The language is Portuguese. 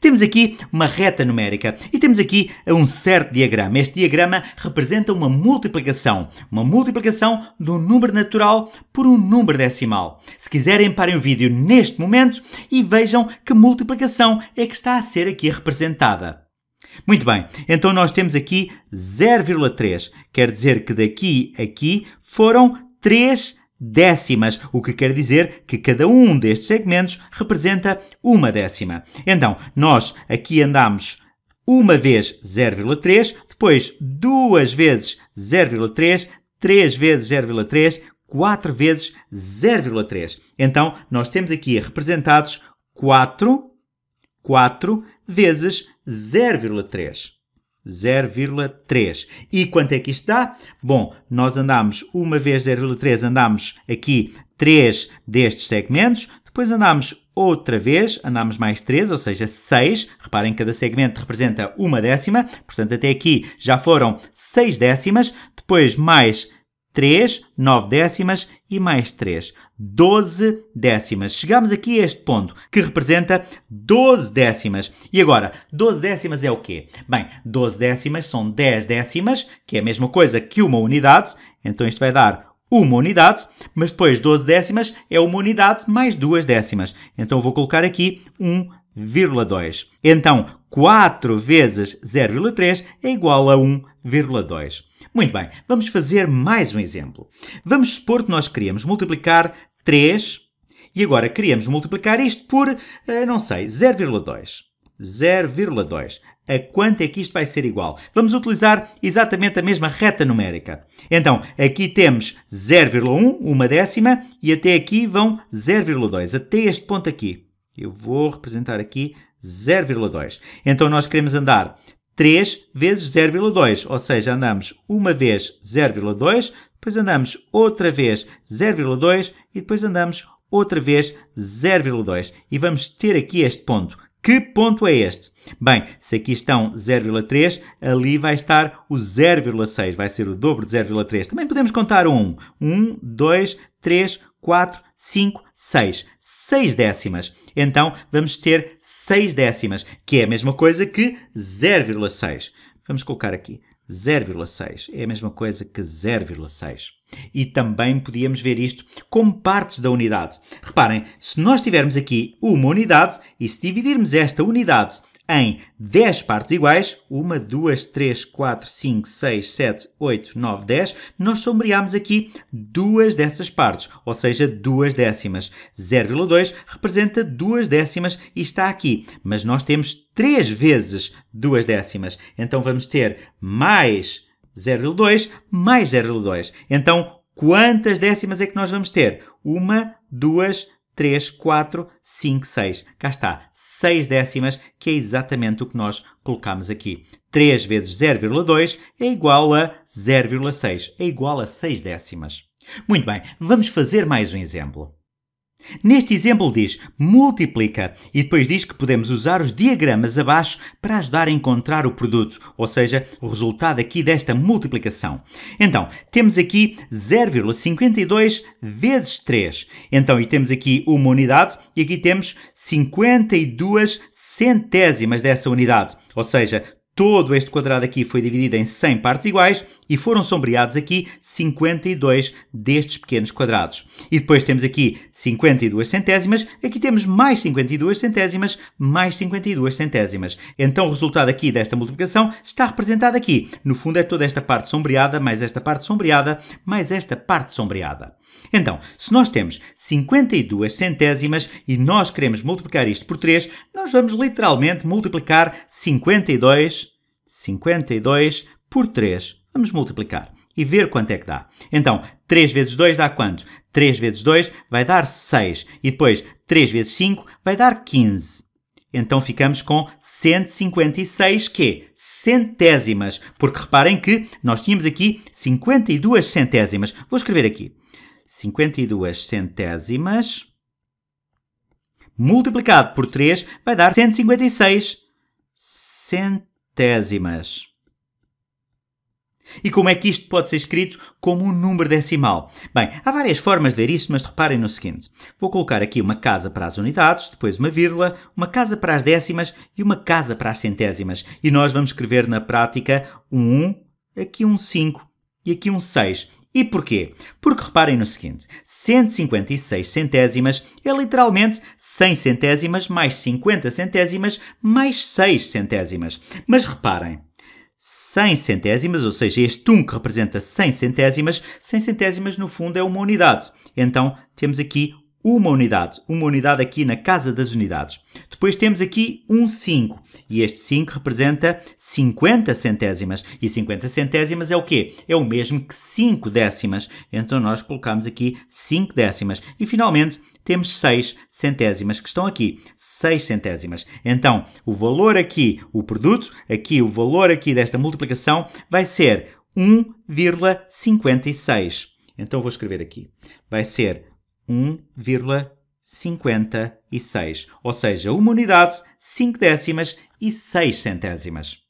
Temos aqui uma reta numérica e temos aqui um certo diagrama. Este diagrama representa uma multiplicação, uma multiplicação de um número natural por um número decimal. Se quiserem, parem o vídeo neste momento e vejam que multiplicação é que está a ser aqui representada. Muito bem, então nós temos aqui 0,3, quer dizer que daqui a aqui foram 3 décimas, o que quer dizer que cada um destes segmentos representa uma décima. Então, nós aqui andamos uma vez 0,3, depois duas vezes 0,3, três vezes 0,3, quatro vezes 0,3. Então, nós temos aqui representados 4, 4 vezes 0,3. 0,3. E quanto é que isto dá? Bom, nós andamos uma vez 0,3, andamos aqui 3 destes segmentos, depois andamos outra vez, andamos mais 3, ou seja, 6. Reparem que cada segmento representa uma décima, portanto, até aqui já foram 6 décimas, depois mais 3, 9 décimas e mais 3, 12 décimas. Chegamos aqui a este ponto, que representa 12 décimas. E agora, 12 décimas é o quê? Bem, 12 décimas são 10 décimas, que é a mesma coisa que uma unidade, então isto vai dar uma unidade, mas depois 12 décimas é uma unidade mais duas décimas. Então vou colocar aqui um 0,2. Então, 4 vezes 0,3 é igual a 1,2. Muito bem, vamos fazer mais um exemplo. Vamos supor que nós queríamos multiplicar 3 e agora queríamos multiplicar isto por, eh, não sei, 0,2. 0,2. A quanto é que isto vai ser igual? Vamos utilizar exatamente a mesma reta numérica. Então, aqui temos 0,1, uma décima, e até aqui vão 0,2, até este ponto aqui. Eu vou representar aqui 0,2. Então nós queremos andar 3 vezes 0,2, ou seja, andamos uma vez 0,2, depois andamos outra vez 0,2 e depois andamos outra vez 0,2. E vamos ter aqui este ponto. Que ponto é este? Bem, se aqui estão 0,3, ali vai estar o 0,6, vai ser o dobro de 0,3. Também podemos contar 1. 1, 2, 3, 4, 5, 6. 6 décimas. Então vamos ter 6 décimas, que é a mesma coisa que 0,6. Vamos colocar aqui. 0,6 é a mesma coisa que 0,6. E também podíamos ver isto como partes da unidade. Reparem, se nós tivermos aqui uma unidade e se dividirmos esta unidade em 10 partes iguais, 1, 2, 3, 4, 5, 6, 7, 8, 9, 10, nós sombreámos aqui duas dessas partes, ou seja, duas décimas. 0,2 representa duas décimas e está aqui, mas nós temos 3 vezes duas décimas. Então vamos ter mais 0,2 mais 0,2. Então, quantas décimas é que nós vamos ter? Uma, duas, 3, 4, 5, 6. Cá está, 6 décimas, que é exatamente o que nós colocamos aqui. 3 vezes 0,2 é igual a 0,6, é igual a 6 décimas. Muito bem, vamos fazer mais um exemplo. Neste exemplo diz multiplica e depois diz que podemos usar os diagramas abaixo para ajudar a encontrar o produto, ou seja, o resultado aqui desta multiplicação. Então, temos aqui 0,52 vezes 3. Então, e temos aqui uma unidade e aqui temos 52 centésimas dessa unidade. Ou seja, Todo este quadrado aqui foi dividido em 100 partes iguais e foram sombreados aqui 52 destes pequenos quadrados. E depois temos aqui 52 centésimas, aqui temos mais 52 centésimas, mais 52 centésimas. Então o resultado aqui desta multiplicação está representado aqui. No fundo é toda esta parte sombreada, mais esta parte sombreada, mais esta parte sombreada. Então, se nós temos 52 centésimas e nós queremos multiplicar isto por 3, nós vamos literalmente multiplicar 52, 52 por 3. Vamos multiplicar e ver quanto é que dá. Então, 3 vezes 2 dá quanto? 3 vezes 2 vai dar 6. E depois, 3 vezes 5 vai dar 15. Então ficamos com 156 quê? Centésimas. Porque reparem que nós tínhamos aqui 52 centésimas. Vou escrever aqui. 52 centésimas multiplicado por 3 vai dar 156 centésimas. E como é que isto pode ser escrito como um número decimal? Bem, há várias formas de ver isto, mas reparem no seguinte. Vou colocar aqui uma casa para as unidades, depois uma vírgula, uma casa para as décimas e uma casa para as centésimas. E nós vamos escrever na prática um 1, aqui um 5 e aqui um 6. E porquê? Porque reparem no seguinte: 156 centésimas é literalmente 100 centésimas mais 50 centésimas mais 6 centésimas. Mas reparem, 100 centésimas, ou seja, este 1 que representa 100 centésimas, 100 centésimas no fundo é uma unidade. Então temos aqui uma unidade, uma unidade aqui na casa das unidades. Depois temos aqui um 5 e este 5 representa 50 centésimas e 50 centésimas é o quê? É o mesmo que 5 décimas. Então nós colocamos aqui 5 décimas e finalmente temos 6 centésimas que estão aqui, 6 centésimas. Então, o valor aqui, o produto, aqui o valor aqui desta multiplicação vai ser 1,56. Então vou escrever aqui. Vai ser 1,56, ou seja, uma unidade 5 décimas e 6 centésimas.